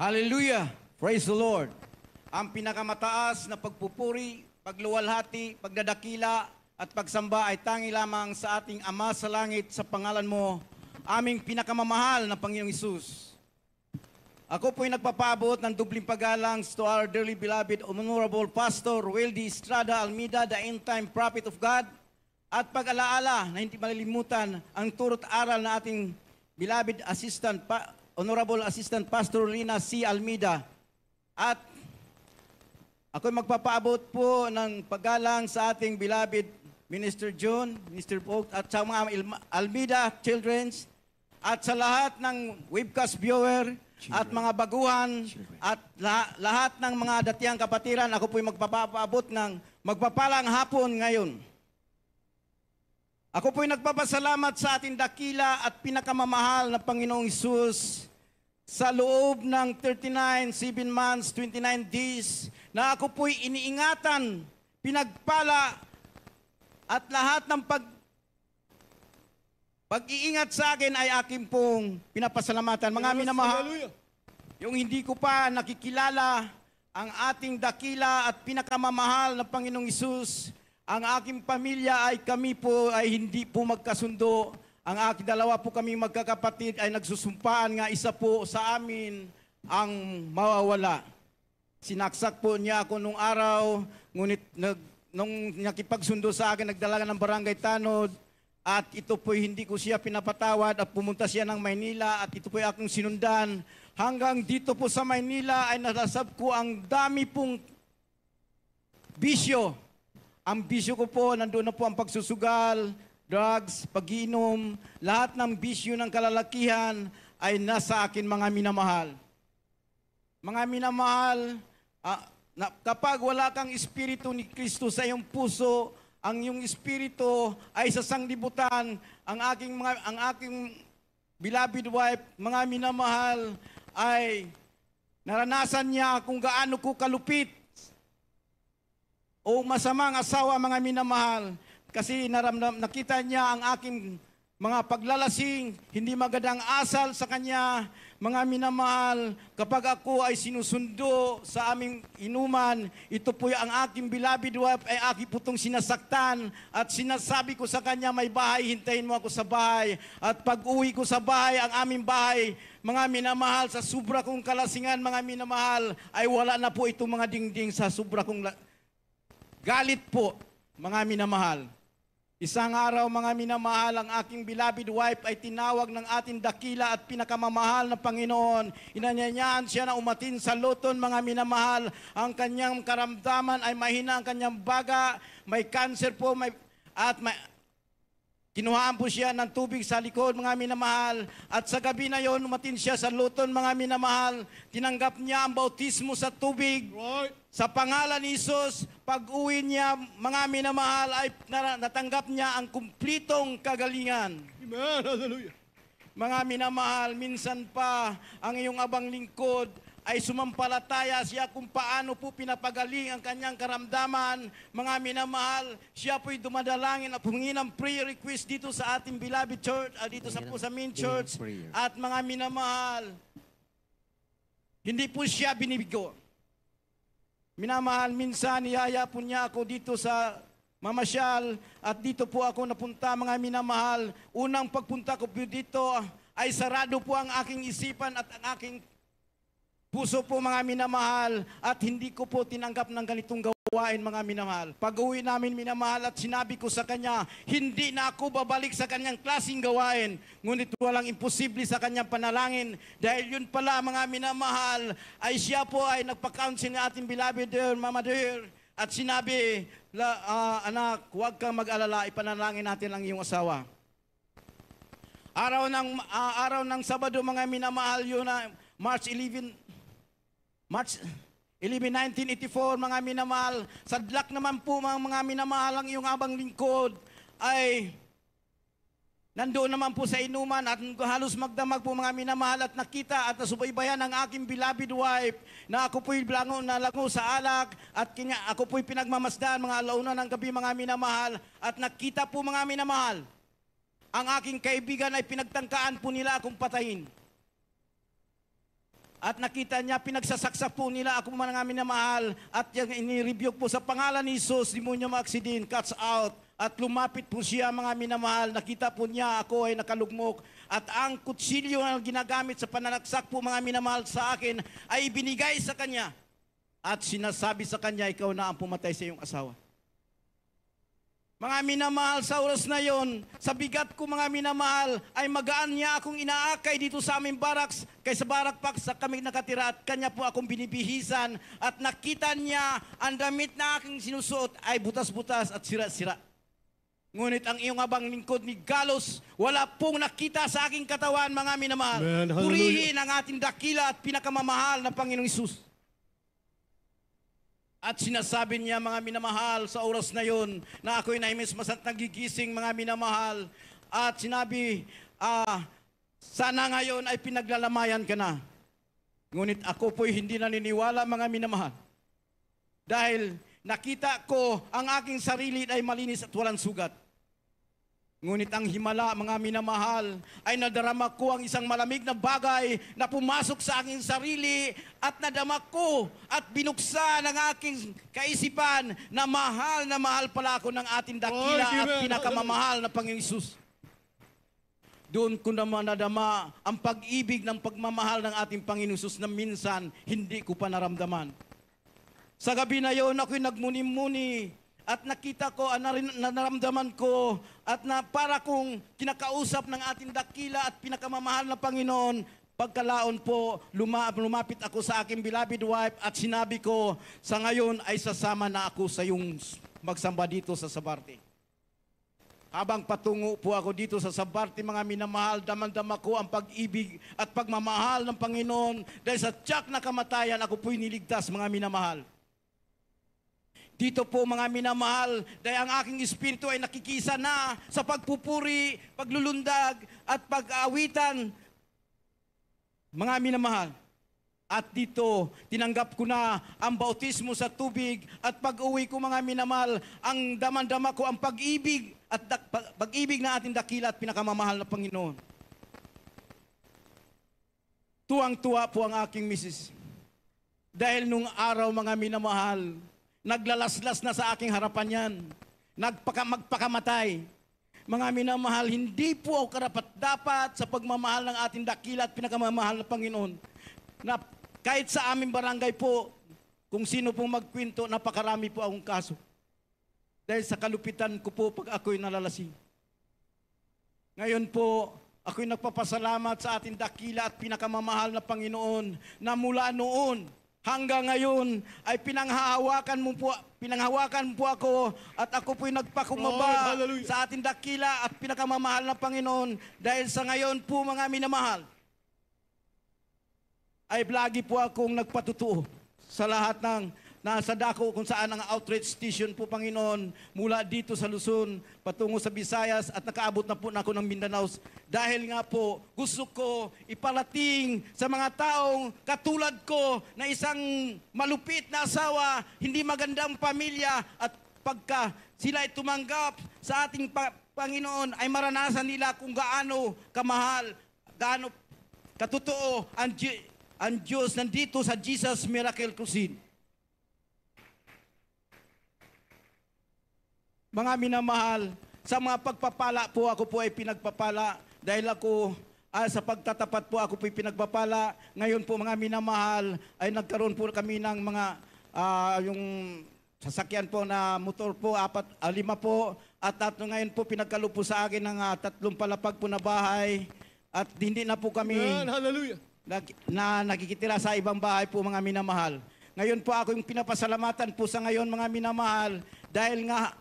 Hallelujah! Praise the Lord! Ang pinakamataas na pagpupuri, pagluwalhati, pagdadakila, at pagsamba ay tangi lamang sa ating Ama sa Langit sa pangalan mo, aming pinakamamahal na Panginoong Isus. Ako po'y nagpapabot ng dubling pagalang to our dearly beloved Honorable Pastor Wildy Estrada Almida, the end-time prophet of God, at pag-alaala na hindi malilimutan ang turot aral na ating beloved assistant pa- Honorable Assistant Pastor Lina C. Almida. At ako'y magpapaabot po ng paggalang sa ating bilabid Minister June, Minister Polk, at sa mga Almida Children's, at sa lahat ng webcast viewer, Children. at mga baguhan, Children. at lah- lahat ng mga datiang kapatiran, ako po'y magpapaabot ng magpapalang hapon ngayon. Ako po'y nagpapasalamat sa ating dakila at pinakamamahal na Panginoong Isus sa loob ng 39, 7 months, 29 days na ako po'y iniingatan, pinagpala at lahat ng pag pag-iingat sa akin ay akin pong pinapasalamatan. Mga minamahal, yung hindi ko pa nakikilala ang ating dakila at pinakamamahal na Panginoong Isus, ang aking pamilya ay kami po ay hindi po magkasundo ang aking dalawa po kami magkakapatid ay nagsusumpaan nga isa po sa amin ang mawawala. Sinaksak po niya ako nung araw, ngunit nag, nung nakipagsundo sa akin, nagdala ng barangay tanod, at ito po hindi ko siya pinapatawad at pumunta siya ng Maynila at ito po ay akong sinundan. Hanggang dito po sa Maynila ay narasab ko ang dami pong bisyo. Ang bisyo ko po, nandoon na po ang pagsusugal, drugs, pag-iinom, lahat ng bisyo ng kalalakihan ay nasa akin mga minamahal. Mga minamahal, uh, na, kapag wala kang espiritu ni Kristo sa iyong puso, ang iyong espiritu ay sa sanglibutan, ang aking mga ang aking beloved wife, mga minamahal ay naranasan niya kung gaano ko kalupit o masamang asawa mga minamahal kasi naramdam, nakita niya ang aking mga paglalasing, hindi magandang asal sa kanya, mga minamahal, kapag ako ay sinusundo sa aming inuman, ito po ang aking beloved wife ay aking putong sinasaktan at sinasabi ko sa kanya, may bahay, hintayin mo ako sa bahay. At pag uwi ko sa bahay, ang aming bahay, mga minamahal, sa sobra kong kalasingan, mga minamahal, ay wala na po itong mga dingding sa sobra kong la- galit po, mga minamahal. Isang araw mga minamahal, ang aking beloved wife ay tinawag ng ating dakila at pinakamamahal na Panginoon. Inanyayaan siya na umatin sa luton mga minamahal. Ang kanyang karamdaman ay mahina ang kanyang baga, may cancer po, may, at may, Kinuhaan po siya ng tubig sa likod, mga minamahal. At sa gabi na yon, umatin siya sa Luton, mga minamahal. Tinanggap niya ang bautismo sa tubig. Right. Sa pangalan ni Jesus, pag-uwi niya, mga minamahal, ay natanggap niya ang kumplitong kagalingan. Amen. Hallelujah. Mga minamahal, minsan pa ang iyong abang lingkod ay sumampalataya siya kung paano po pinapagaling ang kanyang karamdaman. Mga minamahal, siya po'y dumadalangin at hungin ng prayer request dito sa ating beloved church, uh, dito sa po sa main church. At mga minamahal, hindi po siya binibigo. Minamahal, minsan niyaya po niya ako dito sa mamasyal at dito po ako napunta mga minamahal. Unang pagpunta ko po dito ah, ay sarado po ang aking isipan at ang aking Puso po mga minamahal at hindi ko po tinanggap ng ganitong gawain mga minamahal. Pag uwi namin minamahal at sinabi ko sa kanya, hindi na ako babalik sa kanyang klasing gawain. Ngunit walang imposible sa kanyang panalangin dahil yun pala mga minamahal ay siya po ay nagpa-counsel ng ating beloved dear, Mama dear. At sinabi, La, uh, anak, huwag kang mag-alala, ipanalangin natin ang iyong asawa. Araw ng, uh, araw ng Sabado mga minamahal yun na March 11, March 11, 1984, mga minamahal, sadlak naman po mga, mga minamahal ang iyong abang lingkod ay nandoon naman po sa inuman at halos magdamag po mga minamahal at nakita at nasubaybayan ang aking beloved wife na ako po'y lango, nalango sa alak at kanya, ako po'y pinagmamasdan mga alauna ng gabi mga minamahal at nakita po mga minamahal ang aking kaibigan ay pinagtangkaan po nila akong patayin. At nakita niya, pinagsasaksak po nila ako man namin na mahal. At yung inirebuke po sa pangalan ni Jesus, niya maaksidin, cuts out. At lumapit po siya mga minamahal. Nakita po niya ako ay nakalugmok. At ang kutsilyo na ginagamit sa pananaksak po mga minamahal sa akin ay binigay sa kanya. At sinasabi sa kanya, ikaw na ang pumatay sa iyong asawa. Mga minamahal sa oras na yon, sa bigat ko mga minamahal, ay magaan niya akong inaakay dito sa aming barracks kaysa barak pak sa kami nakatira at kanya po akong binibihisan at nakita niya ang damit na aking sinusuot ay butas-butas at sira-sira. Ngunit ang iyong abang lingkod ni Galos, wala pong nakita sa aking katawan, mga minamahal. Purihin ang ating dakila at pinakamamahal na Panginoong Isus. At sinasabi niya mga minamahal sa oras na yon na ako'y naimismas at nagigising mga minamahal. At sinabi, ah, sana ngayon ay pinaglalamayan ka na. Ngunit ako po'y hindi naniniwala mga minamahal. Dahil nakita ko ang aking sarili ay malinis at walang sugat. Ngunit ang himala, mga minamahal, ay nadarama ko ang isang malamig na bagay na pumasok sa aking sarili at nadama ko at binuksan ang aking kaisipan na mahal na mahal pala ako ng ating dakila oh, at pinakamamahal na Panginoon Isus. Doon ko naman nadama ang pag-ibig ng pagmamahal ng ating Panginoon Isus na minsan hindi ko pa naramdaman. Sa gabi na yon ako'y nagmuni-muni at nakita ko, at ah, narin, naramdaman ko, at na para kong kinakausap ng ating dakila at pinakamamahal na Panginoon, pagkalaon po, lumapit ako sa aking beloved wife at sinabi ko, sa ngayon ay sasama na ako sa iyong magsamba dito sa Sabarte. Habang patungo po ako dito sa Sabarte, mga minamahal, damandama ko ang pag-ibig at pagmamahal ng Panginoon dahil sa tiyak na kamatayan, ako po'y niligtas, mga minamahal. Dito po mga minamahal, dahil ang aking espiritu ay nakikisa na sa pagpupuri, paglulundag at pag awitan Mga minamahal, at dito, tinanggap ko na ang bautismo sa tubig at pag-uwi ko mga minamahal, ang damandama ko ang pag-ibig at pag-ibig na ating dakila at pinakamamahal na Panginoon. Tuwang-tuwa po ang aking misis. Dahil nung araw mga minamahal, naglalaslas na sa aking harapan yan. Nagpaka, magpakamatay. Mga minamahal, hindi po ako karapat dapat sa pagmamahal ng ating dakila at pinakamamahal na Panginoon na kahit sa aming barangay po, kung sino pong magkwento, napakarami po akong kaso. Dahil sa kalupitan ko po pag ako'y nalalasing. Ngayon po, ako'y nagpapasalamat sa ating dakila at pinakamamahal na Panginoon na mula noon, Hanggang ngayon ay pinanghahawakan mo po, pinanghawakan po ako at ako po'y nagpakumaba Lord, sa ating dakila at pinakamamahal na Panginoon dahil sa ngayon po mga minamahal ay lagi po akong nagpatutuo sa lahat ng Nasa dako kung saan ang outreach station po, Panginoon, mula dito sa Luzon, patungo sa Visayas, at nakaabot na po na ako ng Mindanao. Dahil nga po, gusto ko ipalating sa mga taong katulad ko na isang malupit na asawa, hindi magandang pamilya, at pagka sila ay tumanggap sa ating pa Panginoon, ay maranasan nila kung gaano kamahal, gaano katotoo ang, G ang Diyos nandito sa Jesus Miracle Cuisine. Mga minamahal, sa mga pagpapala po ako po ay pinagpapala dahil ako ah, sa pagtatapat po ako po pinagpapala. Ngayon po mga minamahal ay nagkaroon po kami ng mga ah, yung sasakyan po na motor po, apat, ah, lima po. At tatlo ngayon po pinagkalupo sa akin ng ah, tatlong palapag po na bahay. At hindi na po kami Amen. Hallelujah. nag- na nakikitira sa ibang bahay po mga minamahal. Ngayon po ako yung pinapasalamatan po sa ngayon mga minamahal dahil nga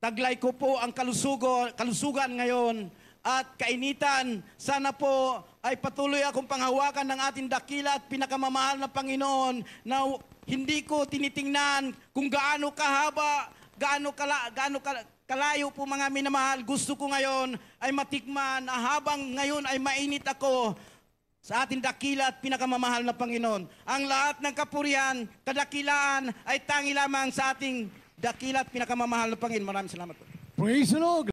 Taglay ko po ang kalusugo, kalusugan ngayon at kainitan. Sana po ay patuloy akong panghawakan ng ating dakila at pinakamamahal na Panginoon na hindi ko tinitingnan kung gaano kahaba, gaano, kala, gaano kala, kalayo po mga minamahal. Gusto ko ngayon ay matikman na habang ngayon ay mainit ako sa ating dakila at pinakamamahal na Panginoon. Ang lahat ng kapurihan, kadakilaan ay tangi lamang sa ating dakila at pinakamamahal ng Panginoon. Maraming salamat po. Praise the Lord.